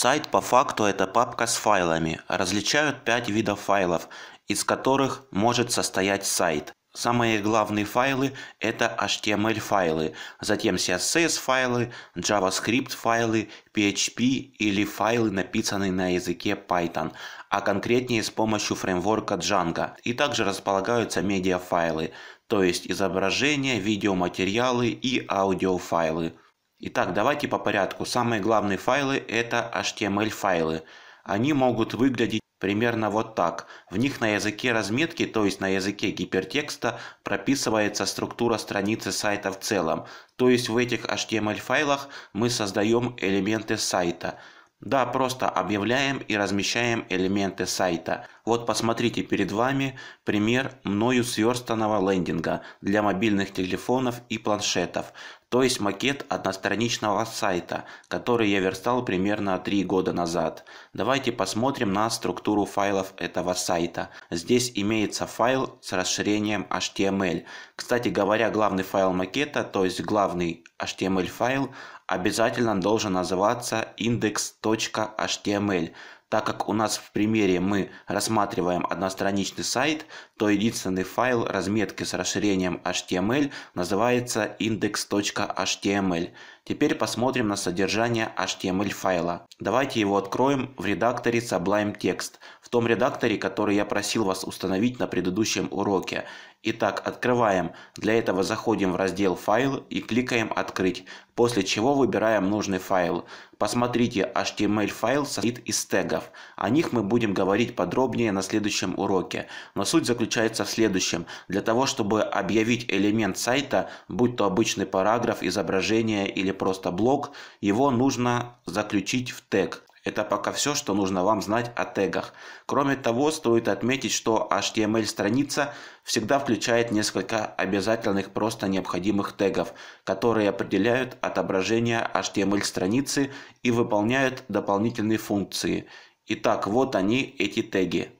Сайт по факту это папка с файлами. Различают 5 видов файлов, из которых может состоять сайт. Самые главные файлы – это HTML файлы, затем CSS файлы, JavaScript файлы, PHP или файлы, написанные на языке Python, а конкретнее с помощью фреймворка Django. И также располагаются медиафайлы, то есть изображения, видеоматериалы и аудиофайлы. Итак, давайте по порядку. Самые главные файлы – это HTML-файлы. Они могут выглядеть примерно вот так. В них на языке разметки, то есть на языке гипертекста, прописывается структура страницы сайта в целом. То есть в этих HTML-файлах мы создаем элементы сайта. Да, просто объявляем и размещаем элементы сайта. Вот посмотрите перед вами пример мною сверстанного лендинга для мобильных телефонов и планшетов, то есть макет одностраничного сайта, который я верстал примерно 3 года назад. Давайте посмотрим на структуру файлов этого сайта. Здесь имеется файл с расширением HTML. Кстати говоря, главный файл макета, то есть главный HTML файл, обязательно должен называться index.html так как у нас в примере мы рассматриваем одностраничный сайт, то единственный файл разметки с расширением HTML называется index.html. Теперь посмотрим на содержание HTML файла. Давайте его откроем в редакторе Sublime Text, в том редакторе, который я просил вас установить на предыдущем уроке. Итак, открываем. Для этого заходим в раздел «Файл» и кликаем «Открыть», после чего выбираем нужный файл. Посмотрите, HTML файл состоит из тегов. О них мы будем говорить подробнее на следующем уроке. Но суть заключается заключается в следующем. Для того, чтобы объявить элемент сайта, будь то обычный параграф, изображение или просто блок, его нужно заключить в тег. Это пока все, что нужно вам знать о тегах. Кроме того, стоит отметить, что HTML-страница всегда включает несколько обязательных просто необходимых тегов, которые определяют отображение HTML-страницы и выполняют дополнительные функции. Итак, вот они, эти теги.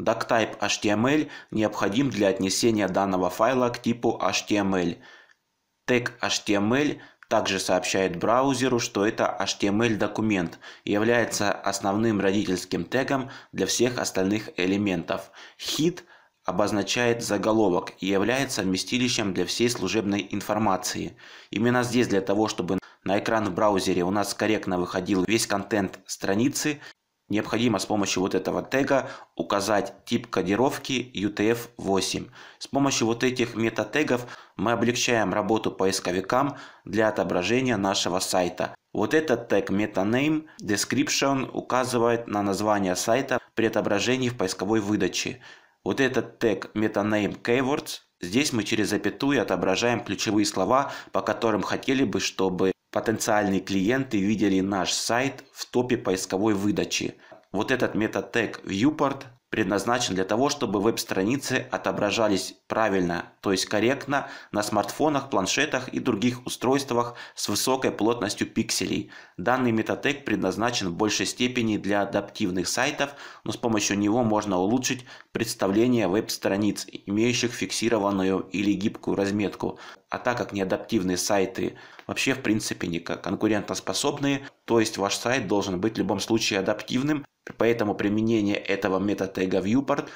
DocType HTML необходим для отнесения данного файла к типу HTML. Тег HTML также сообщает браузеру, что это HTML-документ и является основным родительским тегом для всех остальных элементов. Hit обозначает заголовок и является вместилищем для всей служебной информации. Именно здесь для того, чтобы на экран в браузере у нас корректно выходил весь контент страницы, Необходимо с помощью вот этого тега указать тип кодировки UTF-8. С помощью вот этих метатегов мы облегчаем работу поисковикам для отображения нашего сайта. Вот этот тег metaname description указывает на название сайта при отображении в поисковой выдаче. Вот этот тег metaname keywords Здесь мы через запятую отображаем ключевые слова, по которым хотели бы, чтобы потенциальные клиенты видели наш сайт в топе поисковой выдачи. Вот этот метатег Viewport предназначен для того, чтобы веб-страницы отображались правильно, то есть корректно на смартфонах, планшетах и других устройствах с высокой плотностью пикселей. Данный метатег предназначен в большей степени для адаптивных сайтов, но с помощью него можно улучшить представление веб-страниц, имеющих фиксированную или гибкую разметку. А так как неадаптивные сайты вообще в принципе не конкурентоспособные, то есть ваш сайт должен быть в любом случае адаптивным, поэтому применение этого метатега viewport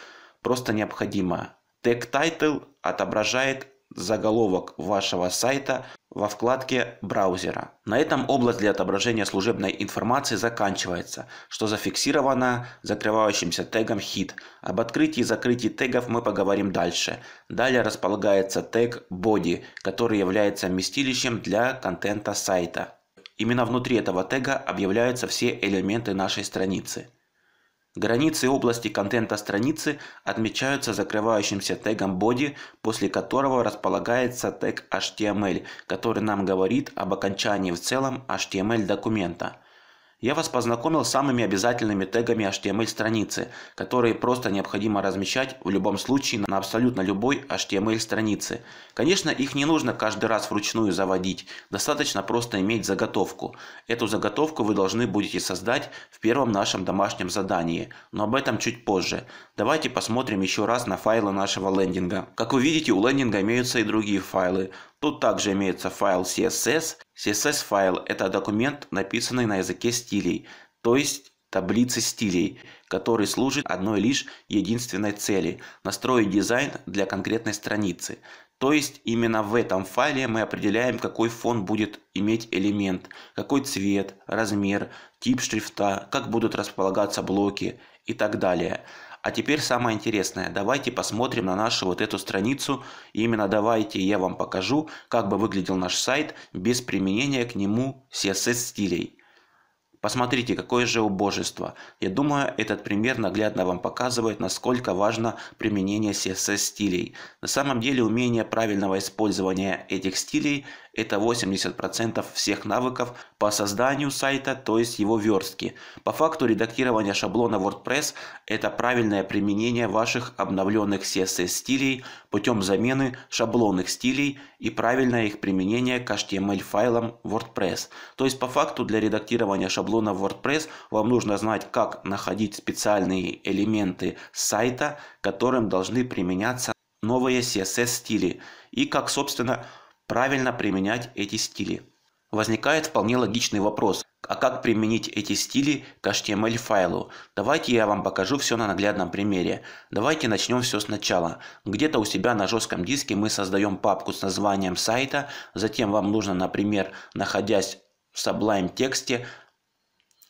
просто необходимо. Тег title отображает заголовок вашего сайта во вкладке браузера. На этом область для отображения служебной информации заканчивается, что зафиксировано закрывающимся тегом hit. Об открытии и закрытии тегов мы поговорим дальше. Далее располагается тег body, который является вместилищем для контента сайта. Именно внутри этого тега объявляются все элементы нашей страницы. Границы области контента страницы отмечаются закрывающимся тегом body, после которого располагается тег HTML, который нам говорит об окончании в целом HTML документа я вас познакомил с самыми обязательными тегами HTML страницы, которые просто необходимо размещать в любом случае на абсолютно любой HTML странице. Конечно, их не нужно каждый раз вручную заводить, достаточно просто иметь заготовку. Эту заготовку вы должны будете создать в первом нашем домашнем задании, но об этом чуть позже. Давайте посмотрим еще раз на файлы нашего лендинга. Как вы видите, у лендинга имеются и другие файлы, Тут также имеется файл CSS. CSS-файл – это документ, написанный на языке стилей, то есть таблицы стилей, который служит одной лишь единственной цели – настроить дизайн для конкретной страницы. То есть именно в этом файле мы определяем, какой фон будет иметь элемент, какой цвет, размер, тип шрифта, как будут располагаться блоки и так далее – а теперь самое интересное. Давайте посмотрим на нашу вот эту страницу. И именно давайте я вам покажу, как бы выглядел наш сайт без применения к нему CSS стилей. Посмотрите, какое же убожество. Я думаю, этот пример наглядно вам показывает, насколько важно применение CSS стилей. На самом деле, умение правильного использования этих стилей – это 80% всех навыков по созданию сайта, то есть его верстки. По факту редактирование шаблона WordPress – это правильное применение ваших обновленных CSS стилей путем замены шаблонных стилей и правильное их применение к HTML файлам WordPress. То есть по факту для редактирования шаблона WordPress вам нужно знать, как находить специальные элементы сайта, которым должны применяться новые CSS стили и как, собственно, правильно применять эти стили. Возникает вполне логичный вопрос, а как применить эти стили к HTML файлу? Давайте я вам покажу все на наглядном примере. Давайте начнем все сначала. Где-то у себя на жестком диске мы создаем папку с названием сайта, затем вам нужно, например, находясь в Sublime тексте,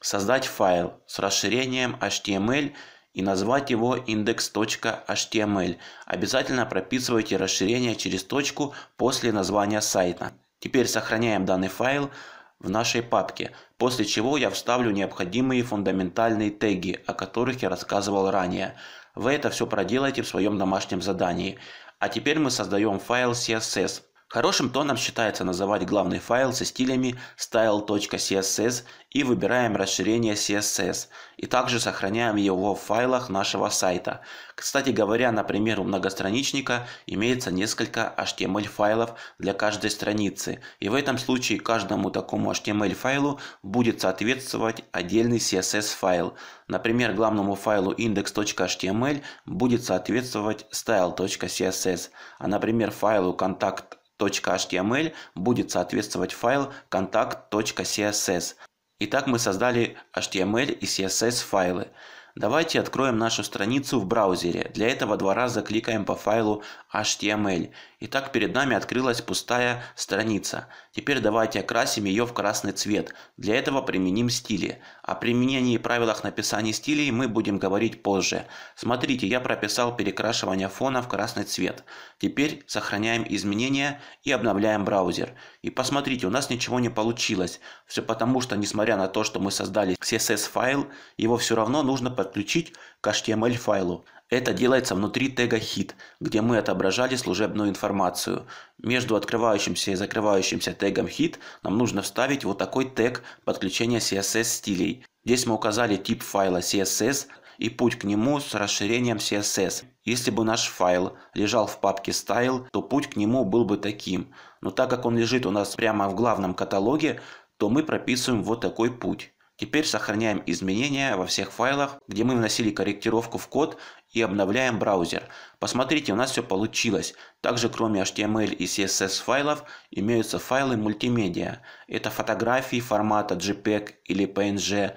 создать файл с расширением HTML и назвать его index.html. Обязательно прописывайте расширение через точку после названия сайта. Теперь сохраняем данный файл в нашей папке, после чего я вставлю необходимые фундаментальные теги, о которых я рассказывал ранее. Вы это все проделаете в своем домашнем задании. А теперь мы создаем файл CSS, Хорошим тоном считается называть главный файл со стилями style.css и выбираем расширение CSS, и также сохраняем его в файлах нашего сайта. Кстати говоря, например, у многостраничника имеется несколько HTML файлов для каждой страницы, и в этом случае каждому такому HTML файлу будет соответствовать отдельный CSS файл. Например, главному файлу index.html будет соответствовать style.css, а например файлу contact .html будет соответствовать файл contact.css. Итак, мы создали HTML и CSS файлы. Давайте откроем нашу страницу в браузере. Для этого два раза кликаем по файлу HTML. Итак, перед нами открылась пустая страница. Теперь давайте окрасим ее в красный цвет. Для этого применим стили. О применении и правилах написания стилей мы будем говорить позже. Смотрите, я прописал перекрашивание фона в красный цвет. Теперь сохраняем изменения и обновляем браузер. И посмотрите, у нас ничего не получилось. Все потому, что несмотря на то, что мы создали CSS файл, его все равно нужно подключить к HTML файлу. Это делается внутри тега hit, где мы отображали служебную информацию. Между открывающимся и закрывающимся тегом hit нам нужно вставить вот такой тег подключения CSS стилей. Здесь мы указали тип файла CSS и путь к нему с расширением CSS. Если бы наш файл лежал в папке Style, то путь к нему был бы таким. Но так как он лежит у нас прямо в главном каталоге, то мы прописываем вот такой путь. Теперь сохраняем изменения во всех файлах, где мы вносили корректировку в код и обновляем браузер. Посмотрите, у нас все получилось. Также кроме HTML и CSS файлов имеются файлы мультимедиа. Это фотографии формата JPEG или PNG,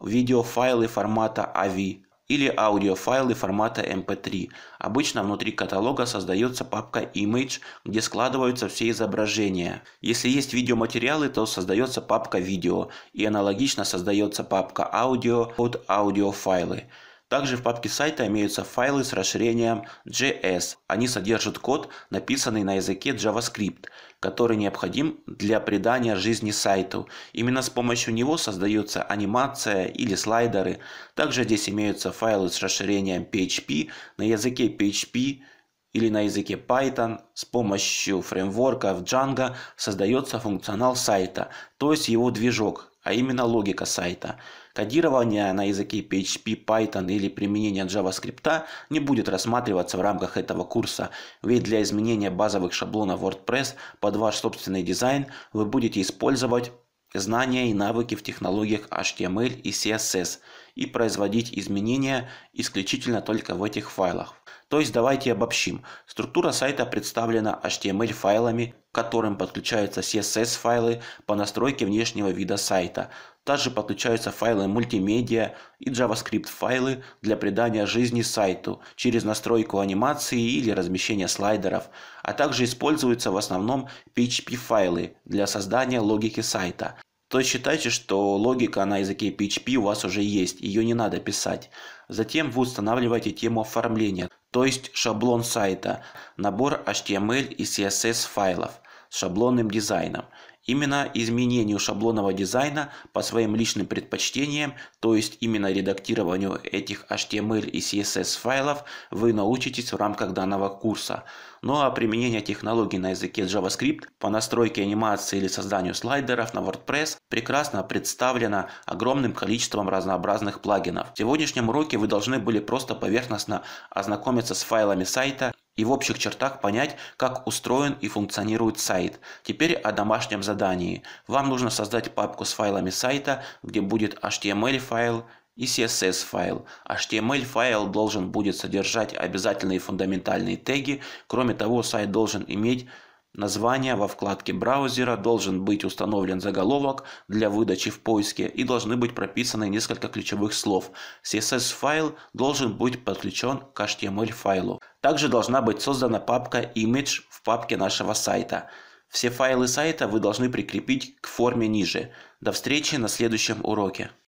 видеофайлы формата AVI, а или аудиофайлы формата MP3. Обычно внутри каталога создается папка Image, где складываются все изображения. Если есть видеоматериалы, то создается папка видео и аналогично создается папка аудио под аудиофайлы. Также в папке сайта имеются файлы с расширением JS. Они содержат код, написанный на языке JavaScript, который необходим для придания жизни сайту. Именно с помощью него создаются анимация или слайдеры. Также здесь имеются файлы с расширением PHP на языке PHP, или на языке Python с помощью фреймворка в Django создается функционал сайта, то есть его движок, а именно логика сайта. Кодирование на языке PHP, Python или применение JavaScript не будет рассматриваться в рамках этого курса, ведь для изменения базовых шаблонов WordPress под ваш собственный дизайн вы будете использовать знания и навыки в технологиях HTML и CSS и производить изменения исключительно только в этих файлах. То есть давайте обобщим. Структура сайта представлена HTML-файлами, к которым подключаются CSS-файлы по настройке внешнего вида сайта. Также подключаются файлы мультимедиа и JavaScript-файлы для придания жизни сайту через настройку анимации или размещение слайдеров, а также используются в основном PHP-файлы для создания логики сайта то есть считайте, что логика на языке PHP у вас уже есть, ее не надо писать. Затем вы устанавливаете тему оформления, то есть шаблон сайта, набор HTML и CSS файлов шаблонным дизайном. Именно изменению шаблонного дизайна по своим личным предпочтениям, то есть именно редактированию этих HTML и CSS файлов, вы научитесь в рамках данного курса. Ну а применение технологий на языке JavaScript по настройке анимации или созданию слайдеров на WordPress прекрасно представлено огромным количеством разнообразных плагинов. В сегодняшнем уроке вы должны были просто поверхностно ознакомиться с файлами сайта и в общих чертах понять, как устроен и функционирует сайт. Теперь о домашнем задании. Вам нужно создать папку с файлами сайта, где будет HTML-файл, и CSS-файл. HTML-файл должен будет содержать обязательные фундаментальные теги. Кроме того, сайт должен иметь Название во вкладке браузера, должен быть установлен заголовок для выдачи в поиске и должны быть прописаны несколько ключевых слов. CSS-файл должен быть подключен к HTML-файлу. Также должна быть создана папка image в папке нашего сайта. Все файлы сайта вы должны прикрепить к форме ниже. До встречи на следующем уроке.